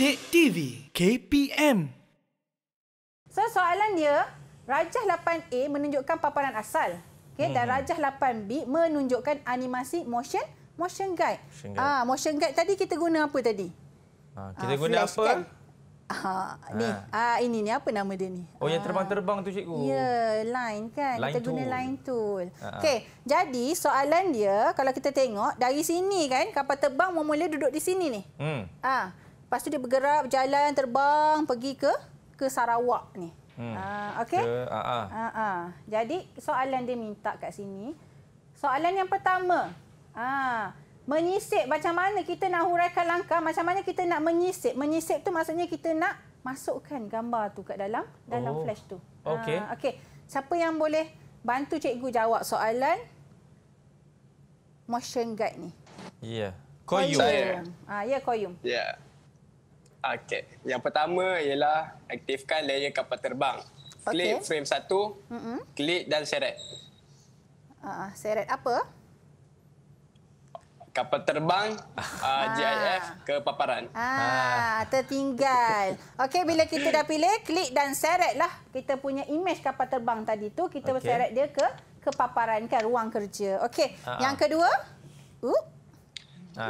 Pendek TV KPM. So soalan dia, rajah 8A menunjukkan paparan asal. Okey dan hmm. rajah 8B menunjukkan animasi motion motion guide. motion guide. Ah motion guide tadi kita guna apa tadi? Ah, ah kita ah, guna flash apa? Ah, ni ah. ah ini ni apa nama dia ni? Oh ah. yang terbang-terbang tu cikgu. Ya, yeah, line kan. Line kita tool. guna line tool. Ah, ah, Okey, jadi soalan dia kalau kita tengok dari sini kan kapal terbang mula duduk di sini ni. Hmm. Ah Lepas tu dia bergerak berjalan terbang pergi ke ke Sarawak ni. Hmm. Uh, ah, okay. Ke, uh, uh. Uh, uh. Jadi soalan dia minta kat sini. Soalan yang pertama. Uh, ah, menyisip macam mana kita nak huraikan langkah, macam mana kita nak menyisip. Menyisip tu maksudnya kita nak masukkan gambar tu kat dalam dalam oh. flash tu. Okey. Okay. Ah, okey. Siapa yang boleh bantu cikgu jawab soalan motion guide ni? Ya. Yeah. Koyum. Ah, ya Koyum. Ya. Yeah. Okey. Yang pertama ialah aktifkan layer kapal terbang. Klik frame satu, mm-hmm. klik dan seret. Uh, seret apa? Kapal terbang uh, ah, ah. GIF ke paparan. Ah, tertinggal. Okey, bila kita dah pilih, klik dan seretlah kita punya imej kapal terbang tadi tu. Kita okay. seret dia ke ke paparan ke ruang kerja. Okey, yang kedua. Uh.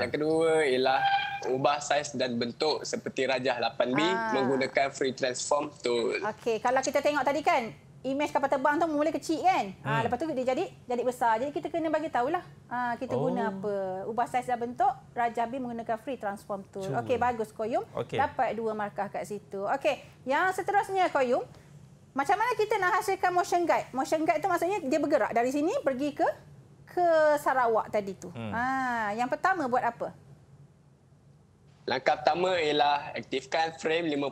Yang kedua ialah ubah saiz dan bentuk seperti rajah 8B ha. Ah. menggunakan free transform tool. Okey, kalau kita tengok tadi kan, imej kapal terbang tu mula kecil kan? Ha. Ha. Lepas tu dia jadi jadi besar. Jadi kita kena bagi tahulah ha, kita oh. guna apa. Ubah saiz dan bentuk, rajah B menggunakan free transform tool. Okey, bagus Koyum. Okay. Dapat dua markah kat situ. Okey, yang seterusnya Koyum, macam mana kita nak hasilkan motion guide? Motion guide tu maksudnya dia bergerak dari sini pergi ke ke Sarawak tadi tu. Hmm. Ha, yang pertama buat apa? Langkah pertama ialah aktifkan frame 50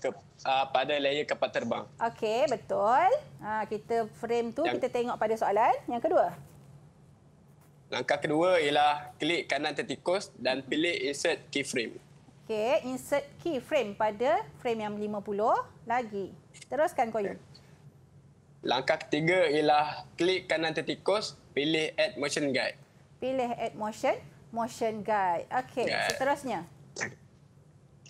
ke, uh, pada layer kapal terbang. Okey, betul. Ha, kita frame tu Yang... kita tengok pada soalan. Yang kedua. Langkah kedua ialah klik kanan tetikus dan pilih insert keyframe. Okey, insert keyframe pada frame yang 50 lagi. Teruskan koyu. Langkah ketiga ialah klik kanan tetikus pilih add motion guide. Pilih add motion, motion guide. Okey, yeah. seterusnya.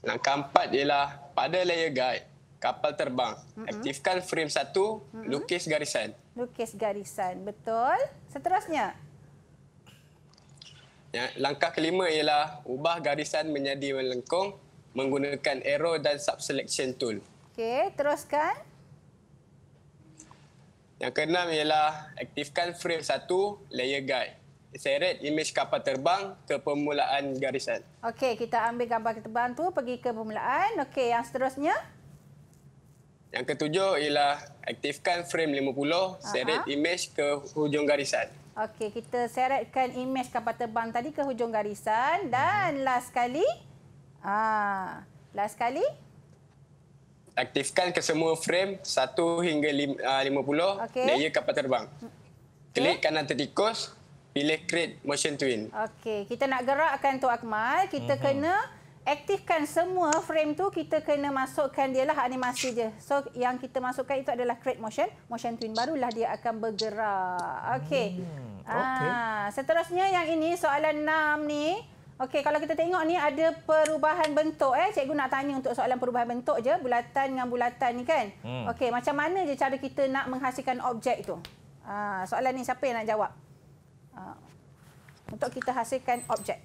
Langkah empat ialah pada layer guide, kapal terbang. Mm-hmm. Aktifkan frame satu, mm-hmm. lukis garisan. Lukis garisan, betul. Seterusnya? Ya, langkah kelima ialah ubah garisan menjadi melengkung menggunakan arrow dan sub-selection tool. Okey, teruskan. Yang keenam ialah aktifkan frame satu, layer guide seret imej kapal terbang ke permulaan garisan. Okey, kita ambil gambar terbang tu pergi ke permulaan. Okey, yang seterusnya? Yang ketujuh ialah aktifkan frame 50, seret imej ke hujung garisan. Okey, kita seretkan imej kapal terbang tadi ke hujung garisan dan hmm. last sekali. Ha, ah, last sekali. Aktifkan kesemua frame 1 hingga 50 okay. layer kapal terbang. Klik kanan tertikus, pilih create motion twin. Okey, kita nak gerakkan tu Akmal, kita uh mhm. -huh. kena aktifkan semua frame tu, kita kena masukkan dia lah animasi je. So yang kita masukkan itu adalah create motion, motion twin barulah dia akan bergerak. Okey. Hmm. Okay. Ah, seterusnya yang ini soalan 6 ni. Okey, kalau kita tengok ni ada perubahan bentuk eh. Cikgu nak tanya untuk soalan perubahan bentuk je, bulatan dengan bulatan ni kan. Hmm. Okey, macam mana je cara kita nak menghasilkan objek tu? Ah, soalan ni siapa yang nak jawab? uh, untuk kita hasilkan objek.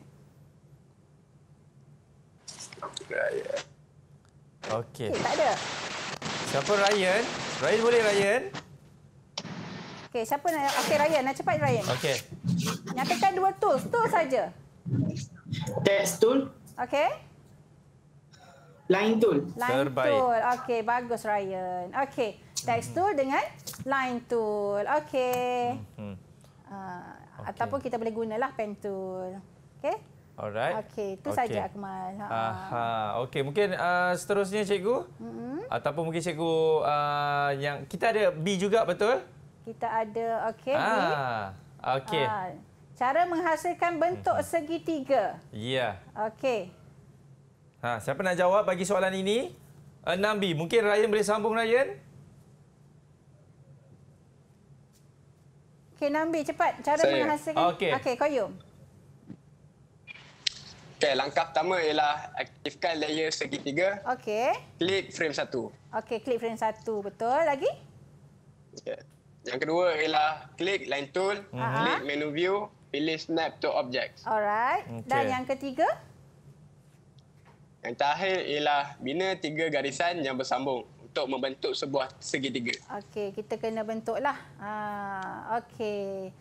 Okey. Okay, tak ada. Siapa Ryan? Ryan boleh Ryan? Okey, siapa nak Okay Ryan, nak cepat Ryan. Okey. Nyatakan dua tools, tools saja. Text tool. Okey. Line tool. Line Terbaik. tool. Okey, bagus Ryan. Okey, text tool dengan line tool. Okey. Hmm. hmm okay. ataupun kita boleh gunalah pen tool. Okey? Alright. Okey, itu okay. saja Akmal. Ha. Aha. Okey, mungkin uh, seterusnya cikgu. Mm -hmm. Ataupun mungkin cikgu uh, yang kita ada B juga betul? Kita ada okey ah. B. Okey. Uh, cara menghasilkan bentuk mm -hmm. segitiga. Ya. Yeah. Okey. Ha, siapa nak jawab bagi soalan ini? 6B. Mungkin Ryan boleh sambung Ryan? Okey, Nambi cepat cara Saya. menghasilkan. Okey, okay, Koyum. Okey, langkah pertama ialah aktifkan layer segitiga. Okey. Klik frame satu. Okey, klik frame satu. Betul. Lagi? Okey. Yang kedua ialah klik line tool, uh mhm. -huh. klik menu view, pilih snap to objects. Alright. Okay. Dan yang ketiga? Yang terakhir ialah bina tiga garisan yang bersambung untuk membentuk sebuah segitiga. Okey, kita kena bentuklah. Ha, okey.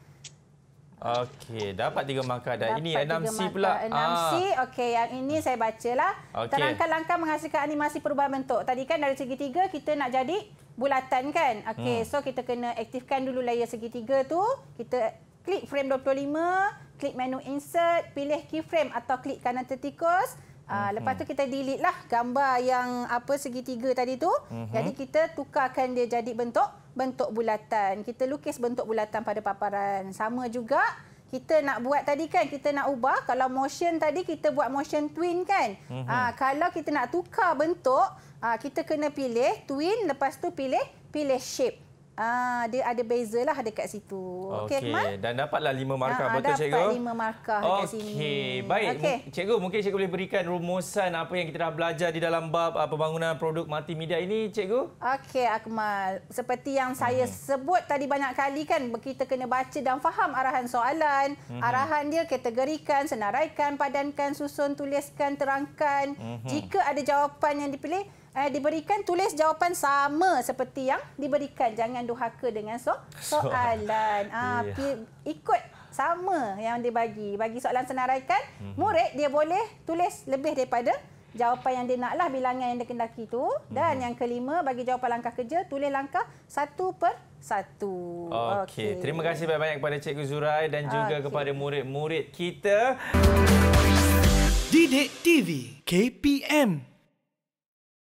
Okey, dapat tiga markah dah. Ini 6C pula. 6C, ah. okey. Yang ini saya bacalah. Okay. Terangkan langkah menghasilkan animasi perubahan bentuk. Tadi kan dari segitiga kita nak jadi bulatan kan? Okey, hmm. so kita kena aktifkan dulu layar segitiga tu. Kita klik frame 25, klik menu insert, pilih keyframe atau klik kanan tertikus. Uh, hmm. Lepas tu kita delete lah gambar yang apa segitiga tadi tu. Hmm. Jadi kita tukarkan dia jadi bentuk bentuk bulatan. Kita lukis bentuk bulatan pada paparan. Sama juga kita nak buat tadi kan kita nak ubah kalau motion tadi kita buat motion twin kan. Hmm. Uh, kalau kita nak tukar bentuk uh, kita kena pilih twin lepas tu pilih pilih shape. Ah, dia ada bezalah dekat situ. Okey, okay, Kemal? dan dapatlah lima markah ha, betul cikgu? Dapat lima markah okay. dekat sini. Okey, baik. Okay. Cikgu, mungkin cikgu boleh berikan rumusan apa yang kita dah belajar di dalam bab uh, pembangunan produk multimedia ini, cikgu? Okey, Akmal. Seperti yang saya hmm. sebut tadi banyak kali kan, kita kena baca dan faham arahan soalan. Hmm. Arahan dia kategorikan, senaraikan, padankan, susun, tuliskan, terangkan. Hmm. Jika ada jawapan yang dipilih, eh, diberikan tulis jawapan sama seperti yang diberikan. Jangan duhaka dengan so soalan. So, ah, yeah. Ikut sama yang dibagi. Bagi soalan senaraikan, mm -hmm. murid dia boleh tulis lebih daripada jawapan yang dia naklah bilangan yang dia kendaki tu. Dan mm -hmm. yang kelima, bagi jawapan langkah kerja, tulis langkah satu per satu. Okey. Okay. Terima kasih banyak-banyak kepada Cikgu Zurai dan juga kepada murid-murid kita. Didik TV KPM